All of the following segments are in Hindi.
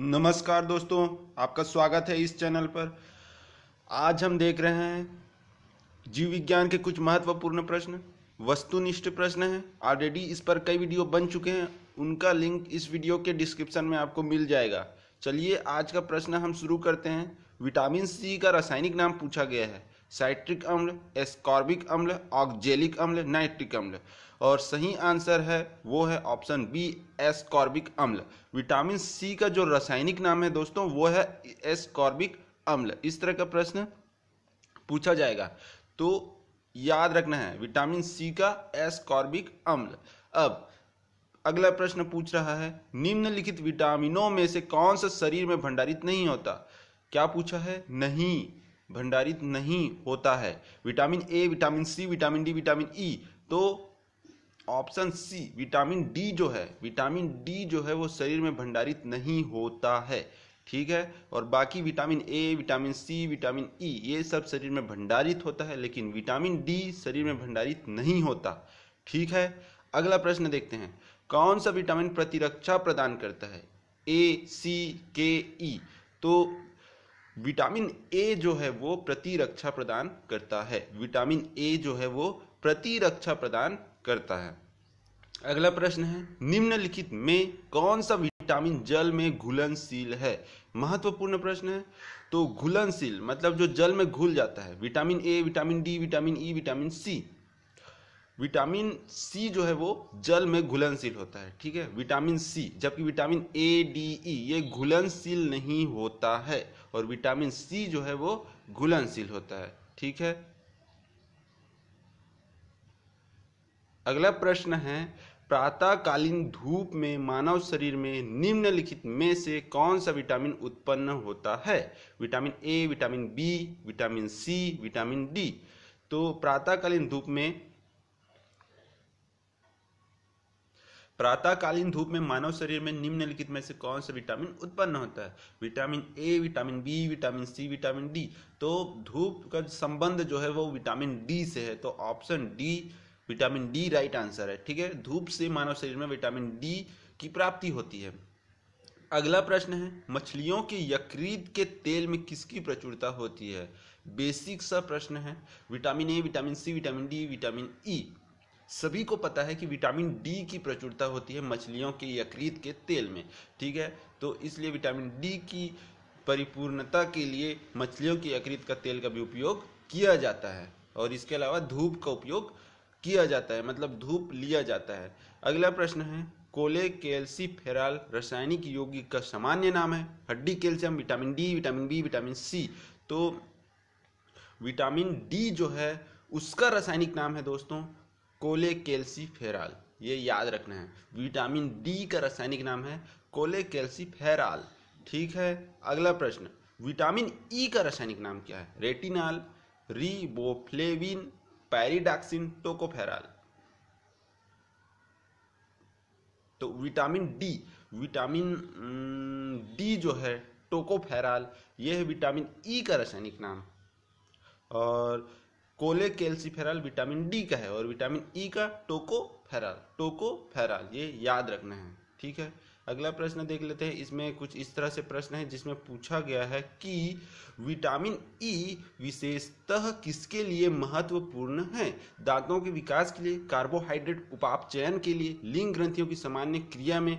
नमस्कार दोस्तों आपका स्वागत है इस चैनल पर आज हम देख रहे हैं जीव विज्ञान के कुछ महत्वपूर्ण प्रश्न वस्तुनिष्ठ प्रश्न हैं ऑलरेडी इस पर कई वीडियो बन चुके हैं उनका लिंक इस वीडियो के डिस्क्रिप्शन में आपको मिल जाएगा चलिए आज का प्रश्न हम शुरू करते हैं विटामिन सी का रासायनिक नाम पूछा गया है साइट्रिक अम्ल एस्कॉर्बिक अम्ल ऑक्जेलिक अम्ल नाइट्रिक अम्ल और सही आंसर है वो है ऑप्शन बी एस्कॉर्बिक अम्ल विटामिन सी का जो रासायनिक नाम है दोस्तों वो है एस्कॉर्बिक अम्ल इस तरह का प्रश्न पूछा जाएगा तो याद रखना है विटामिन सी का एस्कॉर्बिक अम्ल अब अगला प्रश्न पूछ रहा है निम्नलिखित विटामिनों में से कौन सा शरीर में भंडारित नहीं होता क्या पूछा है नहीं भंडारित नहीं होता है vitamin A vitamin C vitamin D vitamin E e। तो ऑप्शन सी विटामिन डी जो है विटामिन डी जो है वो शरीर में भंडारित नहीं होता है ठीक है और बाकी vitamin A vitamin C vitamin E e, ये सब शरीर में भंडारित होता है लेकिन विटामिन डी शरीर में भंडारित नहीं होता ठीक है अगला प्रश्न देखते हैं कौन सा विटामिन प्रतिरक्षा प्रदान करता है ए सी के ई तो विटामिन ए जो है वो प्रतिरक्षा प्रदान करता है विटामिन ए जो है वो प्रतिरक्षा प्रदान करता है अगला प्रश्न है निम्नलिखित में कौन सा विटामिन जल में घुलनशील है महत्वपूर्ण प्रश्न है तो घुलनशील मतलब जो जल में घुल जाता है vitamin A vitamin D vitamin E vitamin C vitamin C जो है वो जल में घुलनशील होता है ठीक है विटामिन सी जबकि विटामिन ए डी ई ये घुलनशील नहीं होता है और विटामिन सी जो है वो घुलनशील होता है ठीक है अगला प्रश्न है प्रातःकालीन धूप में मानव शरीर में निम्नलिखित में से कौन सा विटामिन उत्पन्न होता है vitamin A vitamin B vitamin C vitamin D तो प्रातःकालीन धूप में प्रातःकालीन धूप में मानव शरीर में निम्नलिखित में से कौन सा विटामिन उत्पन्न होता है vitamin A vitamin B vitamin C vitamin D तो धूप का संबंध जो है वो विटामिन डी से है तो option D vitamin D right answer है ठीक है धूप से मानव शरीर में विटामिन डी की प्राप्ति होती है अगला प्रश्न है मछलियों के यकृत के तेल में किसकी प्रचुरता होती है बेसिक सा प्रश्न है vitamin A vitamin C vitamin D vitamin E e. सभी को पता है कि विटामिन डी की प्रचुरता होती है मछलियों के यकृत के तेल में ठीक है तो इसलिए विटामिन डी की परिपूर्णता के लिए मछलियों के यकृत का तेल का भी उपयोग किया जाता है और इसके अलावा धूप का उपयोग किया जाता है मतलब धूप लिया जाता है अगला प्रश्न है कोले कैल्सी फेराल रासायनिक यौगिक का सामान्य नाम है हड्डी calcium vitamin D vitamin B vitamin C तो विटामिन डी जो है उसका रासायनिक नाम है दोस्तों कोले फेराल ये याद रखना है विटामिन डी का रासायनिक नाम है फेराल ठीक है अगला प्रश्न विटामिन ई e का रासायनिक नाम क्या है रेटिनाल रिबोफ्लेविन पैरिडाक्सिन टोकोफेराल तो विटामिन डी विटामिन डी जो है टोकोफेराल यह है विटामिन ई e का रासायनिक नाम और कोले कोलेकेल्सीफेरल विटामिन डी का है और विटामिन ई e का टोकोफेरल टोकोफेरल ये याद रखना है ठीक है अगला प्रश्न देख लेते हैं इसमें कुछ इस तरह से प्रश्न है जिसमें पूछा गया है कि विटामिन ई e विशेषतः किसके लिए महत्वपूर्ण है दांतों के विकास के लिए कार्बोहाइड्रेट उपाप चयन के लिए लिंग ग्रंथियों की सामान्य क्रिया में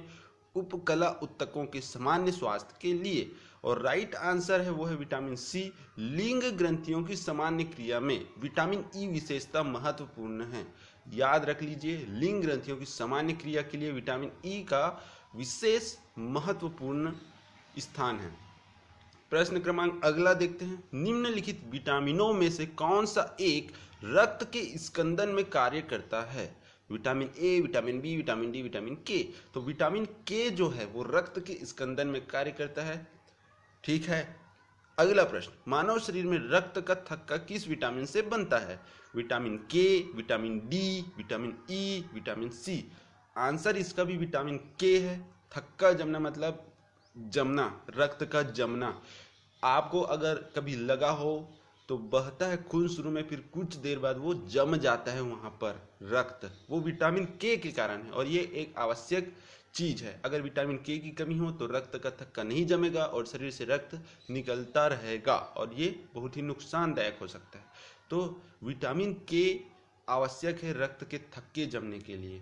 उपकला उत्तकों के सामान्य स्वास्थ्य के लिए और राइट आंसर है वो है विटामिन सी लिंग ग्रंथियों की सामान्य क्रिया में विटामिन ई e विशेषता महत्वपूर्ण है याद रख लीजिए लिंग ग्रंथियों की सामान्य क्रिया के लिए विटामिन ई e का विशेष महत्वपूर्ण स्थान है प्रश्न क्रमांक अगला देखते हैं निम्नलिखित विटामिनों में से कौन सा एक रक्त के स्कंदन में कार्य करता है vitamin A vitamin B vitamin D vitamin K तो विटामिन के जो है वो रक्त के स्कंदन में कार्य करता है ठीक है अगला प्रश्न मानव शरीर में रक्त का थक्का किस विटामिन से बनता है vitamin K vitamin D vitamin E e, vitamin C answer इसका भी विटामिन के है थक्का जमना मतलब जमना रक्त का जमना आपको अगर कभी लगा हो तो बहता है खून शुरू में फिर कुछ देर बाद वो जम जाता है वहां पर रक्त वो विटामिन के के कारण है और ये एक आवश्यक चीज है अगर विटामिन के की कमी हो तो रक्त का थक्का नहीं जमेगा और शरीर से रक्त निकलता रहेगा और ये बहुत ही नुकसानदायक हो सकता है तो विटामिन के आवश्यक है रक्त के थक्के जमने के लिए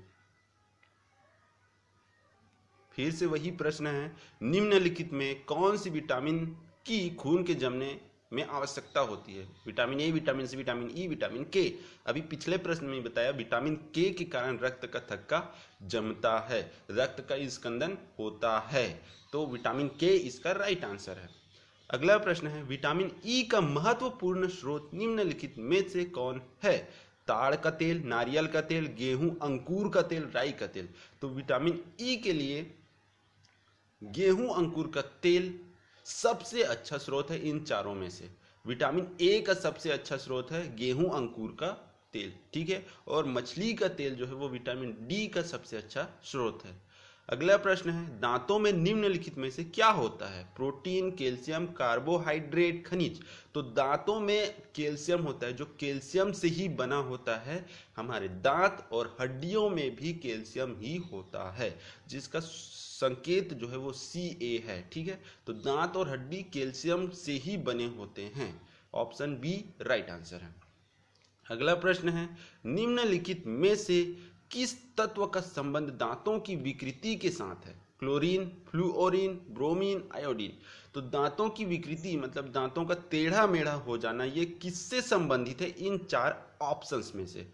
फिर से वही प्रश्न है निम्नलिखित में कौन सी विटामिन की खून के जमने में आवश्यकता होती है vitamin A vitamin C vitamin E e, vitamin K अभी पिछले प्रश्न में बताया विटामिन के के कारण रक्त का थक्का जमता है रक्त का स्कंदन होता है तो विटामिन के इसका राइट आंसर है अगला प्रश्न है विटामिन ई e का महत्वपूर्ण स्रोत निम्नलिखित में से कौन है ताड़ का तेल नारियल का तेल गेहूं अंकुर का तेल राई का तेल तो विटामिन ई e के लिए गेहूं अंकुर का तेल सबसे अच्छा स्रोत है इन चारों में से विटामिन ए का सबसे अच्छा स्रोत है गेहूं अंकुर का तेल ठीक है और मछली का तेल जो है वो विटामिन डी का सबसे अच्छा स्रोत है अगला प्रश्न है दांतों में निम्नलिखित में से क्या होता है प्रोटीन कैल्शियम कार्बोहाइड्रेट खनिज तो दांतों में कैल्शियम होता है जो कैल्शियम से ही बना होता है हमारे दांत और हड्डियों में भी कैल्शियम ही होता है जिसका संकेत जो है वो सी ए है ठीक है तो दांत और हड्डी कैल्शियम से ही बने होते हैं ऑप्शन बी राइट आंसर है अगला प्रश्न है निम्नलिखित में से किस तत्व का संबंध दांतों की विकृति के साथ है क्लोरीन फ्लूओरीन ब्रोमीन आयोडीन तो दांतों की विकृति मतलब दांतों का टेढ़ा मेढ़ा हो जाना ये किससे संबंधित है इन चार ऑप्शंस में से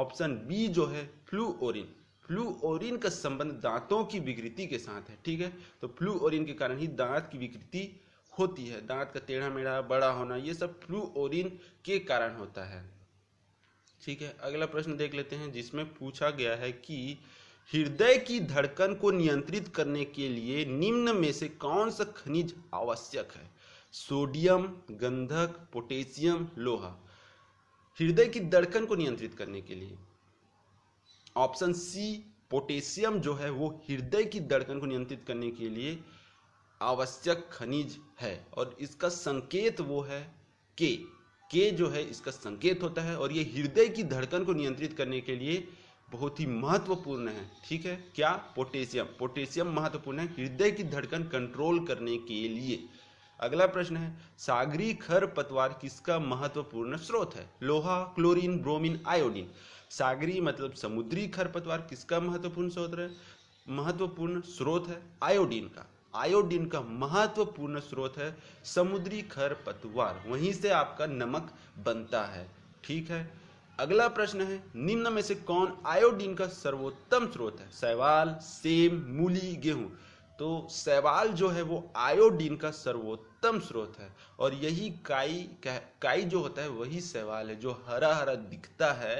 ऑप्शन बी जो है फ्लूओरीन फ्लूओरीन का संबंध दांतों की विकृति के साथ है ठीक है तो फ्लूओरीन के कारण ही दांत की विकृति होती है दांत का टेढ़ा मेढ़ा बड़ा होना ये सब फ्लूओरीन के कारण होता है ठीक है अगला प्रश्न देख लेते हैं जिसमें पूछा गया है कि हृदय की धड़कन को नियंत्रित करने के लिए निम्न में से कौन सा खनिज आवश्यक है सोडियम गंधक पोटेशियम लोहा हृदय की धड़कन को नियंत्रित करने के लिए ऑप्शन सी पोटेशियम जो है वो हृदय की धड़कन को नियंत्रित करने के लिए आवश्यक खनिज है और इसका संकेत वो है के के जो है इसका संकेत होता है और ये हृदय की धड़कन को नियंत्रित करने के लिए बहुत ही महत्वपूर्ण है ठीक है क्या पोटेशियम पोटेशियम महत्वपूर्ण है हृदय की धड़कन कंट्रोल करने के लिए अगला प्रश्न है सागरी खर पतवार किसका महत्वपूर्ण स्रोत है लोहा क्लोरीन ब्रोमीन आयोडीन सागरी मतलब समुद्री खर पतवार किसका महत्वपूर्ण स्रोत है महत्वपूर्ण स्रोत है आयोडीन का आयोडीन का महत्वपूर्ण स्रोत है समुद्री खर पतवार वहीं से आपका नमक बनता है ठीक है अगला प्रश्न है निम्न में से कौन आयोडीन का सर्वोत्तम स्रोत है सैवाल सेम मूली गेहूं तो सैवाल जो है वो आयोडीन का सर्वोत्तम स्रोत है और यही काई काई जो होता है वही सैवाल है जो हरा हरा दिखता है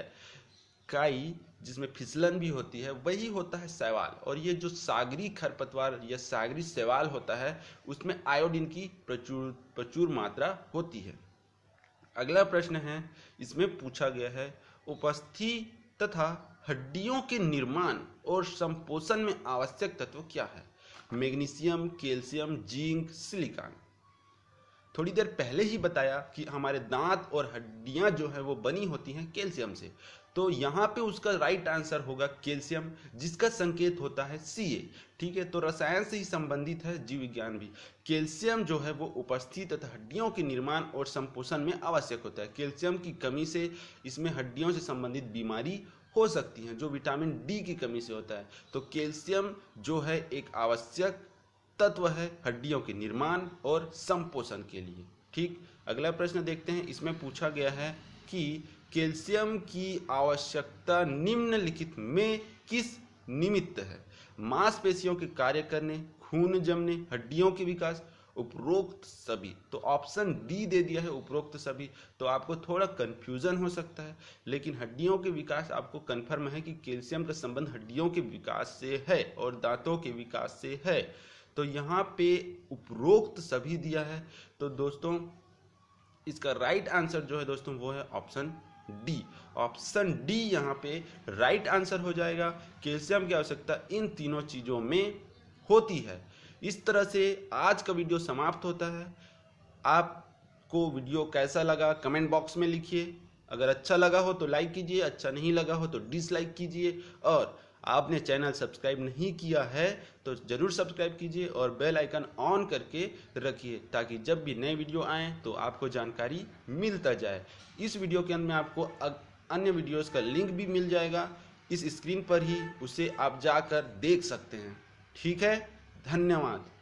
काई जिसमें फिसलन भी होती है वही होता है सैवाल और ये जो सागरी खरपतवार या सागरी सैवाल होता है उसमें आयोडीन की प्रचुर प्रचुर मात्रा होती है अगला प्रश्न है इसमें पूछा गया है उपस्थि तथा हड्डियों के निर्माण और संपोषण में आवश्यक तत्व क्या है मैग्नीशियम कैल्शियम जिंक सिलिकॉन थोड़ी देर पहले ही बताया कि हमारे दांत और हड्डियां जो है वो बनी होती हैं कैल्शियम से तो यहाँ पे उसका राइट आंसर होगा कैल्शियम जिसका संकेत होता है सी ठीक है तो रसायन से ही संबंधित है जीव विज्ञान भी कैल्शियम जो है वो उपस्थित तथा हड्डियों के निर्माण और संपोषण में आवश्यक होता है कैल्शियम की कमी से इसमें हड्डियों से संबंधित बीमारी हो सकती है जो विटामिन डी की कमी से होता है तो कैल्शियम जो है एक आवश्यक तत्व है हड्डियों के निर्माण और संपोषण के लिए ठीक अगला प्रश्न देखते हैं इसमें पूछा गया है कि कैल्शियम की आवश्यकता निम्नलिखित में किस निमित्त है मांसपेशियों के कार्य करने खून जमने हड्डियों के विकास उपरोक्त सभी तो ऑप्शन डी दे दिया है उपरोक्त सभी तो आपको थोड़ा कंफ्यूजन हो सकता है लेकिन हड्डियों के विकास आपको कन्फर्म है कि कैल्शियम का संबंध हड्डियों के विकास से है और दांतों के विकास से है तो यहाँ पे उपरोक्त सभी दिया है तो दोस्तों इसका राइट आंसर जो है दोस्तों वो है ऑप्शन डी ऑप्शन डी यहाँ पे राइट आंसर हो जाएगा कैल्शियम की आवश्यकता इन तीनों चीज़ों में होती है इस तरह से आज का वीडियो समाप्त होता है आपको वीडियो कैसा लगा कमेंट बॉक्स में लिखिए अगर अच्छा लगा हो तो लाइक कीजिए अच्छा नहीं लगा हो तो डिसलाइक कीजिए और आपने चैनल सब्सक्राइब नहीं किया है तो ज़रूर सब्सक्राइब कीजिए और बेल आइकन ऑन करके रखिए ताकि जब भी नए वीडियो आएँ तो आपको जानकारी मिलता जाए इस वीडियो के अंत में आपको अन्य वीडियोस का लिंक भी मिल जाएगा इस स्क्रीन पर ही उसे आप जाकर देख सकते हैं ठीक है धन्यवाद